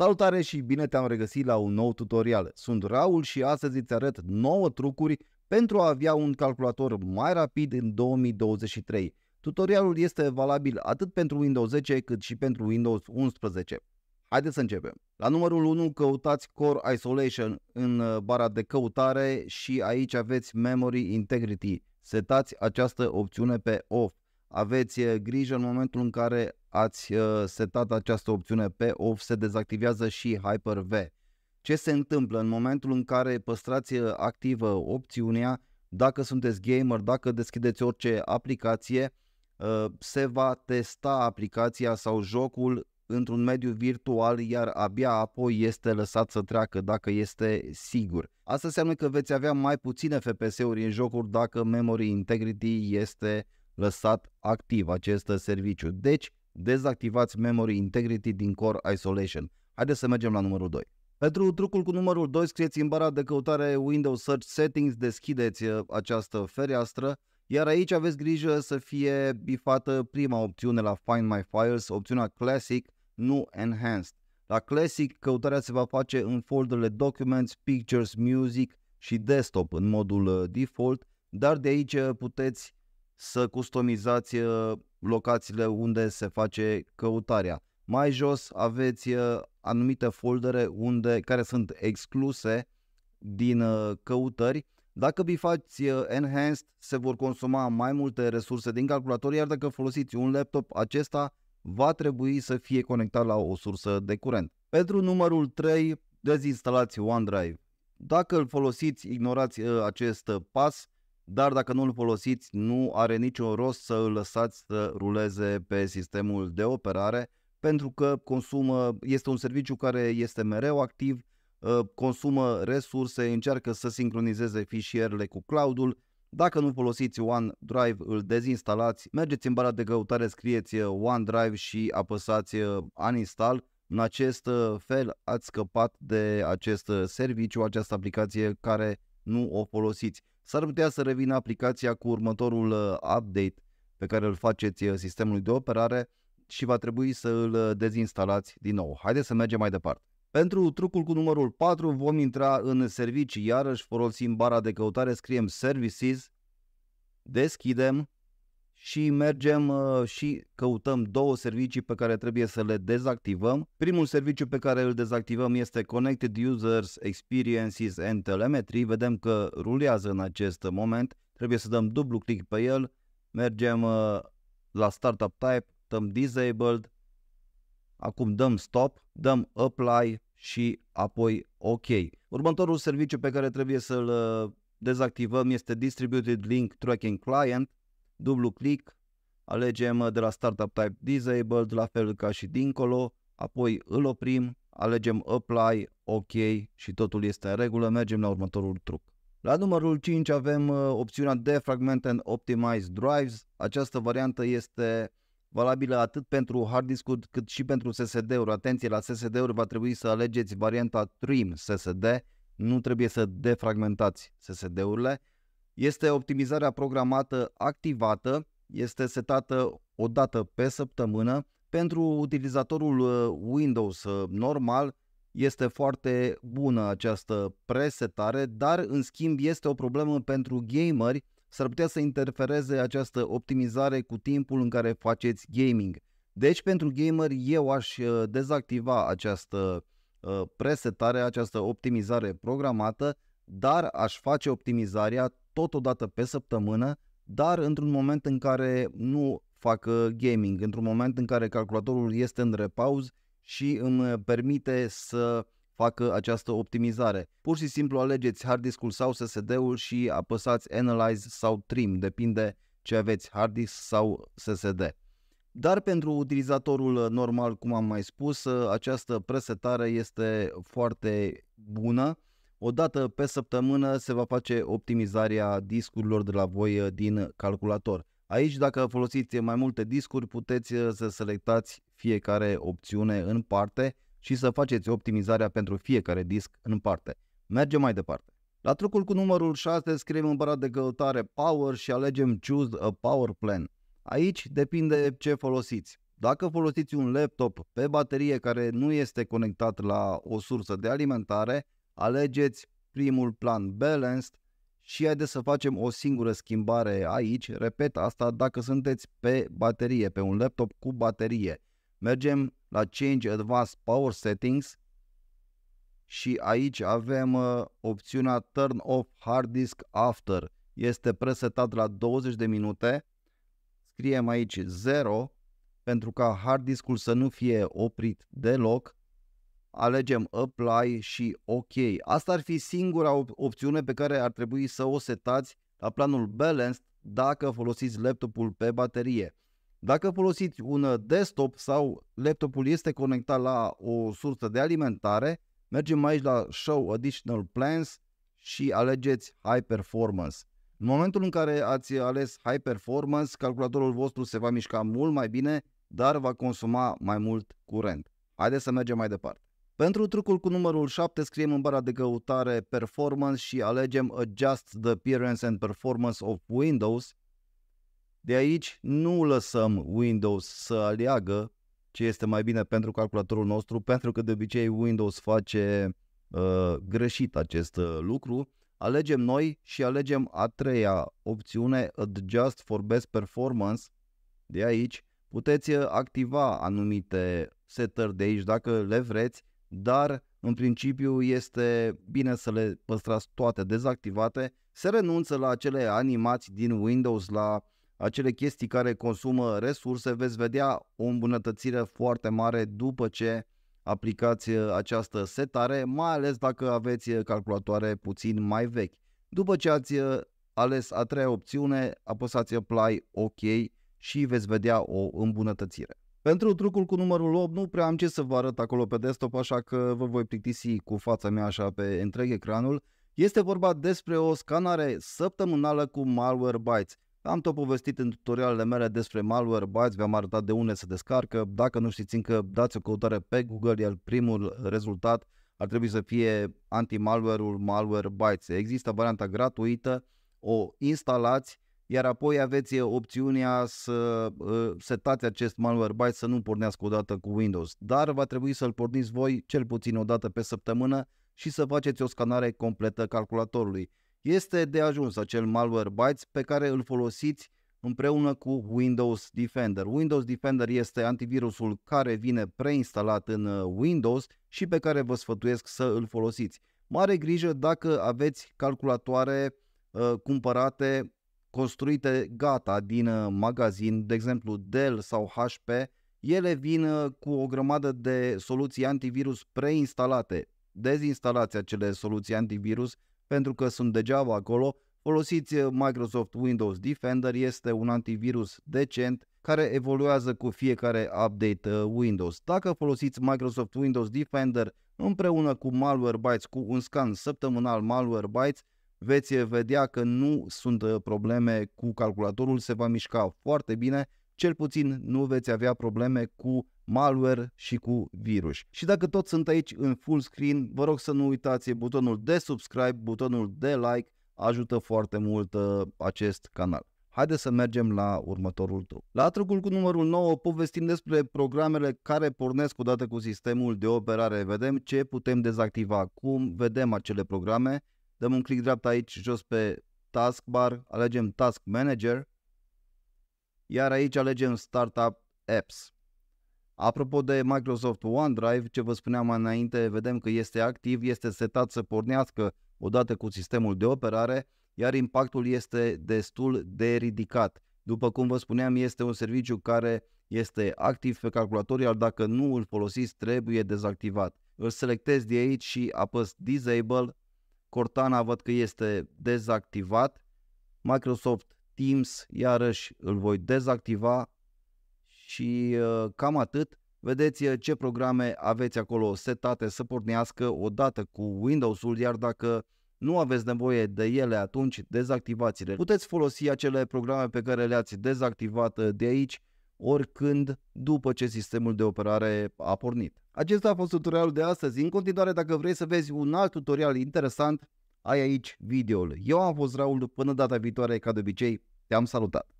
Salutare și bine te-am regăsit la un nou tutorial. Sunt Raul și astăzi îți arăt 9 trucuri pentru a avea un calculator mai rapid în 2023. Tutorialul este valabil atât pentru Windows 10 cât și pentru Windows 11. Haideți să începem. La numărul 1 căutați Core Isolation în uh, bara de căutare și aici aveți Memory Integrity. Setați această opțiune pe off. Aveți uh, grijă în momentul în care ați uh, setat această opțiune pe off, se dezactivează și Hyper-V. Ce se întâmplă în momentul în care păstrați uh, activă opțiunea, dacă sunteți gamer, dacă deschideți orice aplicație, uh, se va testa aplicația sau jocul într-un mediu virtual, iar abia apoi este lăsat să treacă dacă este sigur. Asta înseamnă că veți avea mai puține FPS-uri în jocuri dacă Memory Integrity este lăsat activ acest serviciu. Deci, Dezactivați Memory Integrity din Core Isolation. Haideți să mergem la numărul 2. Pentru trucul cu numărul 2 scrieți în bara de căutare Windows Search Settings, deschideți uh, această fereastră, iar aici aveți grijă să fie bifată prima opțiune la Find My Files, opțiunea Classic, nu Enhanced. La Classic căutarea se va face în folderele Documents, Pictures, Music și Desktop în modul uh, default, dar de aici uh, puteți să customizați uh, locațiile unde se face căutarea. Mai jos aveți uh, anumite foldere unde, care sunt excluse din uh, căutări. Dacă bifați Enhanced, se vor consuma mai multe resurse din calculator, iar dacă folosiți un laptop, acesta va trebui să fie conectat la o sursă de curent. Pentru numărul 3, dezinstalați OneDrive. Dacă îl folosiți, ignorați acest pas dar dacă nu îl folosiți, nu are niciun rost să îl lăsați să ruleze pe sistemul de operare, pentru că consumă, este un serviciu care este mereu activ, ă, consumă resurse, încearcă să sincronizeze fișierele cu cloudul. Dacă nu folosiți OneDrive, îl dezinstalați, mergeți în bara de căutare, scrieți ă, OneDrive și apăsați ă, Uninstall. În acest fel ați scăpat de acest serviciu, această aplicație care nu o folosiți. S-ar putea să revină aplicația cu următorul uh, update pe care îl faceți uh, sistemului de operare și va trebui să îl uh, dezinstalați din nou. Haideți să mergem mai departe. Pentru trucul cu numărul 4 vom intra în servicii, iarăși folosim bara de căutare, scriem services, deschidem și mergem uh, și căutăm două servicii pe care trebuie să le dezactivăm. Primul serviciu pe care îl dezactivăm este Connected Users Experiences and Telemetry. Vedem că rulează în acest moment. Trebuie să dăm dublu click pe el. Mergem uh, la Startup Type, dăm Disabled. Acum dăm Stop, dăm Apply și apoi OK. Următorul serviciu pe care trebuie să-l uh, dezactivăm este Distributed Link Tracking Client dublu click, alegem de la Startup Type Disabled, la fel ca și dincolo, apoi îl oprim, alegem Apply, OK și totul este în regulă, mergem la următorul truc. La numărul 5 avem uh, opțiunea Defragment and Optimize Drives. Această variantă este valabilă atât pentru hard disk cât și pentru SSD-uri. Atenție, la SSD-uri va trebui să alegeți varianta Trim SSD, nu trebuie să defragmentați SSD-urile. Este optimizarea programată activată, este setată o dată pe săptămână. Pentru utilizatorul uh, Windows uh, normal este foarte bună această presetare, dar în schimb este o problemă pentru gameri, s-ar putea să interfereze această optimizare cu timpul în care faceți gaming. Deci pentru gameri, eu aș uh, dezactiva această presetare, această optimizare programată, dar aș face optimizarea tot o dată pe săptămână, dar într-un moment în care nu fac uh, gaming, într-un moment în care calculatorul este în repauz și îmi uh, permite să fac uh, această optimizare. Pur și simplu alegeți hard discul sau SSD-ul și apăsați Analyze sau Trim, depinde ce aveți, hard disk sau SSD. Dar pentru utilizatorul normal, cum am mai spus, această presetare este foarte bună o dată pe săptămână se va face optimizarea discurilor de la voi uh, din calculator. Aici, dacă folosiți mai multe discuri, puteți uh, să selectați fiecare opțiune în parte și să faceți optimizarea pentru fiecare disc în parte. Mergem mai departe. La trucul cu numărul 6 scriem în bara de căutare Power și alegem Choose a Power Plan. Aici depinde ce folosiți. Dacă folosiți un laptop pe baterie care nu este conectat la o sursă de alimentare, alegeți primul plan balanced și haideți să facem o singură schimbare aici. Repet asta dacă sunteți pe baterie, pe un laptop cu baterie. Mergem la Change Advanced Power Settings și aici avem uh, opțiunea Turn Off Hard Disk After. Este presetat la 20 de minute. Scriem aici 0 pentru ca hard diskul să nu fie oprit deloc alegem apply și OK. Asta ar fi singura op- opțiune pe care ar trebui să o setați la planul balanced dacă folosiți laptopul pe baterie. Dacă folosiți un desktop sau laptopul este conectat la o sursă de alimentare, mergem aici la Show Additional Plans și alegeți High Performance. În momentul în care ați ales High Performance, calculatorul vostru se va mișca mult mai bine, dar va consuma mai mult curent. Haideți să mergem mai departe. Pentru trucul cu numărul 7 scriem în bara de căutare Performance și alegem Adjust the Appearance and Performance of Windows. De aici nu lăsăm Windows să aleagă ce este mai bine pentru calculatorul nostru, pentru că de obicei Windows face uh, greșit acest uh, lucru. Alegem noi și alegem a treia opțiune, Adjust for Best Performance. De aici puteți uh, activa anumite setări de aici dacă le vreți, dar în principiu este bine să le păstrați toate dezactivate, se renunță la acele animații din Windows, la acele chestii care consumă resurse, veți vedea o îmbunătățire foarte mare după ce aplicați uh, această setare, mai ales dacă aveți uh, calculatoare puțin mai vechi. După ce ați uh, ales a treia opțiune, apăsați Apply OK și veți vedea o îmbunătățire. Pentru trucul cu numărul 8 nu prea am ce să vă arăt acolo pe desktop, așa că vă voi plictisi cu fața mea așa pe întreg ecranul. Este vorba despre o scanare săptămânală cu Malwarebytes. Am tot povestit în tutorialele mele despre Malwarebytes, v-am arătat de unde se descarcă. Dacă nu știți încă, dați o căutare pe Google, iar primul rezultat ar trebui să fie anti-malware-ul Malwarebytes. Există varianta gratuită, o instalați, iar apoi aveți opțiunea să setați acest Malwarebytes să nu pornească odată cu Windows, dar va trebui să-l porniți voi cel puțin o dată pe săptămână și să faceți o scanare completă calculatorului. Este de ajuns acel Malwarebytes pe care îl folosiți împreună cu Windows Defender. Windows Defender este antivirusul care vine preinstalat în Windows și pe care vă sfătuiesc să îl folosiți. Mare grijă dacă aveți calculatoare uh, cumpărate construite gata din uh, magazin, de exemplu Dell sau HP, ele vin uh, cu o grămadă de soluții antivirus preinstalate. Dezinstalați acele soluții antivirus pentru că sunt degeaba acolo. Folosiți uh, Microsoft Windows Defender, este un antivirus decent care evoluează cu fiecare update Windows. Dacă folosiți Microsoft Windows Defender împreună cu Malwarebytes, cu un scan săptămânal Malwarebytes, veți vedea că nu sunt ă, probleme cu calculatorul, se va mișca foarte bine, cel puțin nu veți avea probleme cu malware și cu virus. Și dacă tot sunt aici în full screen, vă rog să nu uitați butonul de subscribe, butonul de like, ajută foarte mult ă, acest canal. Haideți să mergem la următorul truc. La trucul cu numărul 9 povestim despre programele care pornesc odată cu sistemul de operare. Vedem ce putem dezactiva, cum vedem acele programe Dăm un click dreapta aici jos pe taskbar, alegem Task Manager, iar aici alegem Startup Apps. Apropo de Microsoft OneDrive, ce vă spuneam mai înainte, vedem că este activ, este setat să pornească odată cu sistemul de operare, iar impactul este destul de ridicat. După cum vă spuneam, este un serviciu care este activ pe calculator, iar dacă nu îl folosiți, trebuie dezactivat. Îl selectez de aici și apăs Disable Cortana văd că este dezactivat, Microsoft Teams iarăși îl voi dezactiva și uh, cam atât. Vedeți uh, ce programe aveți acolo setate să pornească odată cu Windows-ul, iar dacă nu aveți nevoie de ele, atunci dezactivați-le. Puteți folosi acele programe pe care le-ați dezactivat uh, de aici oricând după ce sistemul de operare a pornit. Acesta a fost tutorialul de astăzi. În continuare, dacă vrei să vezi un alt tutorial interesant, ai aici videoul. Eu am fost Raul, până data viitoare, ca de obicei, te-am salutat!